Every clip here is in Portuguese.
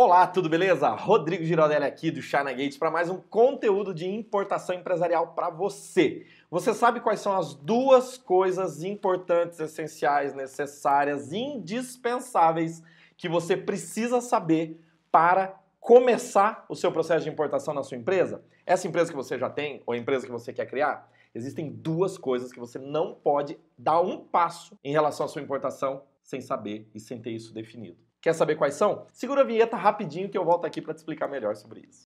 Olá, tudo beleza? Rodrigo Girodelli aqui do China Gates para mais um conteúdo de importação empresarial para você. Você sabe quais são as duas coisas importantes, essenciais, necessárias, indispensáveis que você precisa saber para começar o seu processo de importação na sua empresa? Essa empresa que você já tem ou a empresa que você quer criar? Existem duas coisas que você não pode dar um passo em relação à sua importação sem saber e sem ter isso definido. Quer saber quais são? Segura a vinheta rapidinho que eu volto aqui para te explicar melhor sobre isso.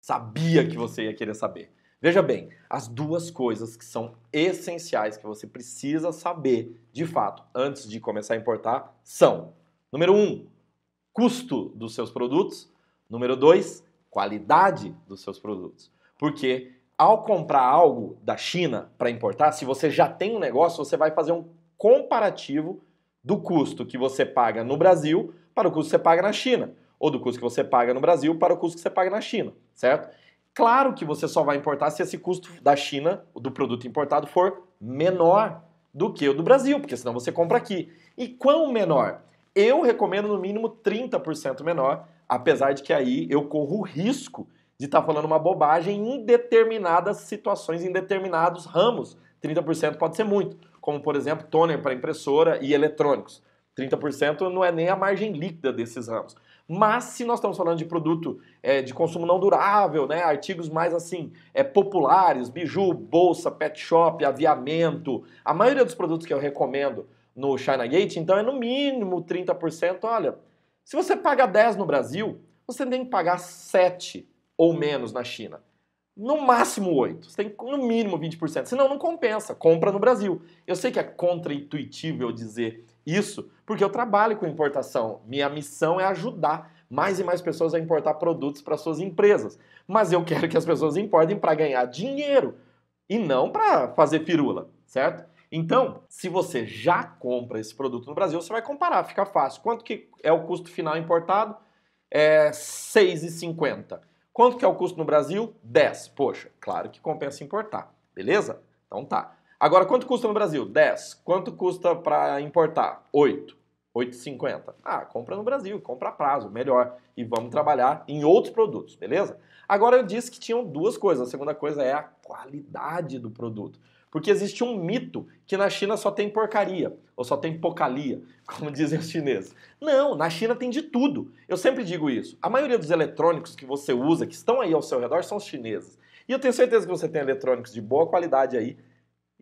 Sabia que você ia querer saber. Veja bem, as duas coisas que são essenciais que você precisa saber de fato antes de começar a importar são: número um, custo dos seus produtos, número dois, qualidade dos seus produtos. Porque ao comprar algo da China para importar, se você já tem um negócio, você vai fazer um comparativo do custo que você paga no Brasil para o custo que você paga na China, ou do custo que você paga no Brasil para o custo que você paga na China, certo? Claro que você só vai importar se esse custo da China, do produto importado, for menor do que o do Brasil, porque senão você compra aqui. E quão menor? Eu recomendo no mínimo 30% menor, apesar de que aí eu corro o risco de estar tá falando uma bobagem em determinadas situações, em determinados ramos. 30% pode ser muito, como por exemplo, toner para impressora e eletrônicos. 30% não é nem a margem líquida desses ramos. Mas se nós estamos falando de produto é, de consumo não durável, né, artigos mais assim é, populares, biju, bolsa, pet shop, aviamento, a maioria dos produtos que eu recomendo no China Gate, então é no mínimo 30%. Olha, se você paga 10 no Brasil, você tem que pagar 7 ou menos na China. No máximo 8%. Você tem no mínimo 20%. Senão não compensa. Compra no Brasil. Eu sei que é contraintuitivo eu dizer isso, porque eu trabalho com importação. Minha missão é ajudar mais e mais pessoas a importar produtos para suas empresas. Mas eu quero que as pessoas importem para ganhar dinheiro e não para fazer pirula, certo? Então, se você já compra esse produto no Brasil, você vai comparar, fica fácil. Quanto que é o custo final importado? É R$ 6,50. Quanto que é o custo no Brasil? 10. Poxa, claro que compensa importar, beleza? Então tá. Agora, quanto custa no Brasil? 10. Quanto custa para importar? 8. 8,50. Ah, compra no Brasil, compra a prazo, melhor. E vamos trabalhar em outros produtos, beleza? Agora eu disse que tinham duas coisas. A segunda coisa é a qualidade do produto. Porque existe um mito que na China só tem porcaria, ou só tem pocalia, como dizem os chineses. Não, na China tem de tudo. Eu sempre digo isso. A maioria dos eletrônicos que você usa, que estão aí ao seu redor, são os chineses. E eu tenho certeza que você tem eletrônicos de boa qualidade aí,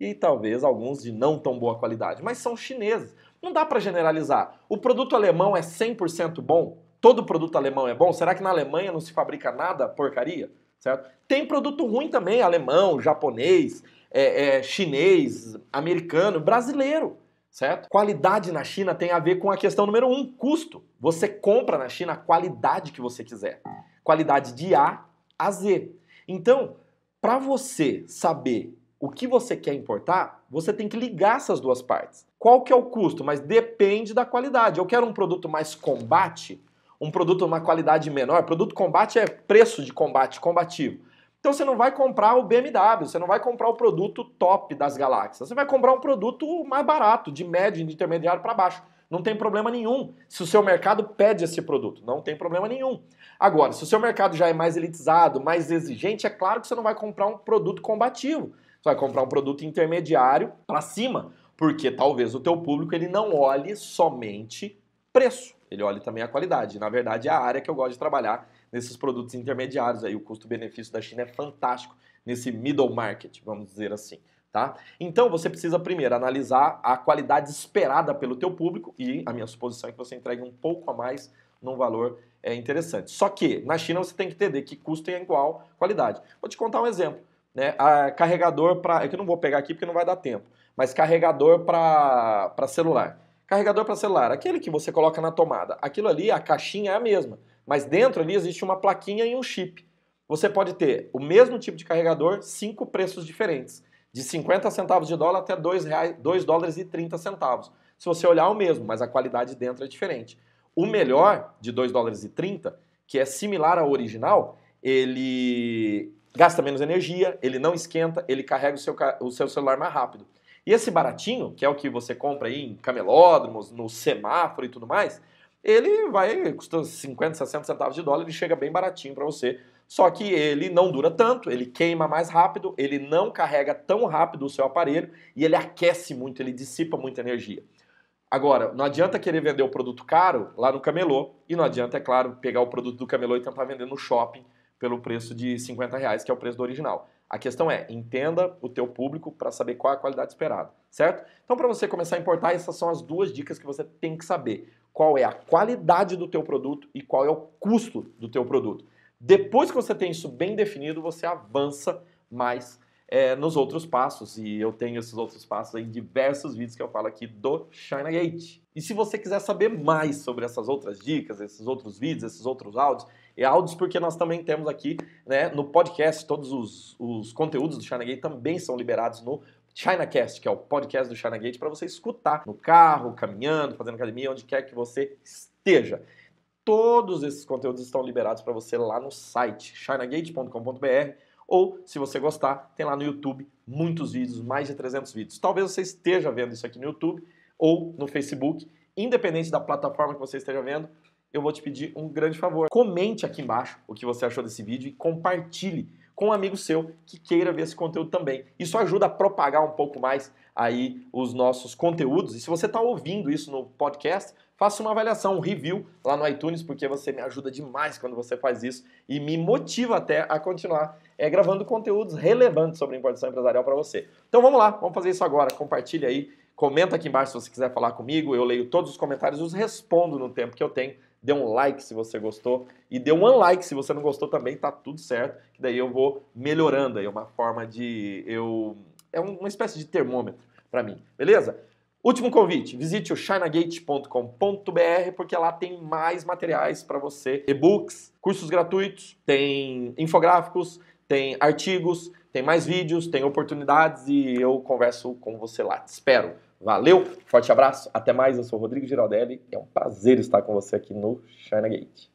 e talvez alguns de não tão boa qualidade, mas são chineses. Não dá para generalizar. O produto alemão é 100% bom? Todo produto alemão é bom? Será que na Alemanha não se fabrica nada porcaria? Certo? Tem produto ruim também, alemão, japonês, é, é, chinês, americano, brasileiro, certo? Qualidade na China tem a ver com a questão número um, custo. Você compra na China a qualidade que você quiser. Qualidade de A a Z. Então, para você saber o que você quer importar, você tem que ligar essas duas partes. Qual que é o custo? Mas depende da qualidade. Eu quero um produto mais combate, um produto de uma qualidade menor. Produto combate é preço de combate, combativo. Então você não vai comprar o BMW, você não vai comprar o produto top das galáxias, você vai comprar um produto mais barato, de médio, de intermediário para baixo. Não tem problema nenhum se o seu mercado pede esse produto. Não tem problema nenhum. Agora, se o seu mercado já é mais elitizado, mais exigente, é claro que você não vai comprar um produto combativo. Você vai comprar um produto intermediário para cima, porque talvez o teu público ele não olhe somente preço, ele olhe também a qualidade. Na verdade, é a área que eu gosto de trabalhar, nesses produtos intermediários. Aí o custo-benefício da China é fantástico nesse middle market, vamos dizer assim. Tá? Então você precisa primeiro analisar a qualidade esperada pelo teu público e a minha suposição é que você entregue um pouco a mais num valor é, interessante. Só que na China você tem que entender que custo é igual qualidade. Vou te contar um exemplo. Né? A carregador para. É que eu não vou pegar aqui porque não vai dar tempo. Mas carregador para celular. Carregador para celular, aquele que você coloca na tomada. Aquilo ali, a caixinha é a mesma. Mas dentro ali existe uma plaquinha e um chip. Você pode ter o mesmo tipo de carregador, cinco preços diferentes, de 50 centavos de dólar até 2, reais, 2 dólares e 30 centavos. Se você olhar é o mesmo, mas a qualidade dentro é diferente. O melhor, de 2 dólares e 30, que é similar ao original, ele gasta menos energia, ele não esquenta, ele carrega o seu, o seu celular mais rápido. E esse baratinho, que é o que você compra aí em camelódromos, no semáforo e tudo mais, ele vai custar 50, 60 centavos de dólar, ele chega bem baratinho para você. Só que ele não dura tanto, ele queima mais rápido, ele não carrega tão rápido o seu aparelho e ele aquece muito, ele dissipa muita energia. Agora, não adianta querer vender o produto caro lá no camelô e não adianta, é claro, pegar o produto do camelô e tentar vender no shopping pelo preço de 50 reais, que é o preço do original. A questão é, entenda o teu público para saber qual é a qualidade esperada, certo? Então, para você começar a importar, essas são as duas dicas que você tem que saber. Qual é a qualidade do teu produto e qual é o custo do teu produto. Depois que você tem isso bem definido, você avança mais é, nos outros passos. E eu tenho esses outros passos em diversos vídeos que eu falo aqui do China Gate. E se você quiser saber mais sobre essas outras dicas, esses outros vídeos, esses outros áudios, e áudios porque nós também temos aqui né, no podcast, todos os, os conteúdos do China Gate também são liberados no ChinaCast, que é o podcast do China Gate, para você escutar no carro, caminhando, fazendo academia, onde quer que você esteja. Todos esses conteúdos estão liberados para você lá no site chinagate.com.br ou, se você gostar, tem lá no YouTube muitos vídeos, mais de 300 vídeos. Talvez você esteja vendo isso aqui no YouTube ou no Facebook, independente da plataforma que você esteja vendo, eu vou te pedir um grande favor. Comente aqui embaixo o que você achou desse vídeo e compartilhe com um amigo seu que queira ver esse conteúdo também. Isso ajuda a propagar um pouco mais aí os nossos conteúdos. E se você está ouvindo isso no podcast, faça uma avaliação, um review lá no iTunes, porque você me ajuda demais quando você faz isso e me motiva até a continuar é, gravando conteúdos relevantes sobre importação empresarial para você. Então vamos lá, vamos fazer isso agora. Compartilha aí, comenta aqui embaixo se você quiser falar comigo, eu leio todos os comentários, os respondo no tempo que eu tenho. Dê um like se você gostou e dê um unlike se você não gostou também, tá tudo certo, que daí eu vou melhorando aí, é uma forma de eu é uma espécie de termômetro para mim, beleza? Último convite, visite o chinagate.com.br porque lá tem mais materiais para você, e-books, cursos gratuitos, tem infográficos, tem artigos, tem mais vídeos, tem oportunidades e eu converso com você lá. Te espero. Valeu, forte abraço, até mais. Eu sou Rodrigo Giraldelli. É um prazer estar com você aqui no China Gate.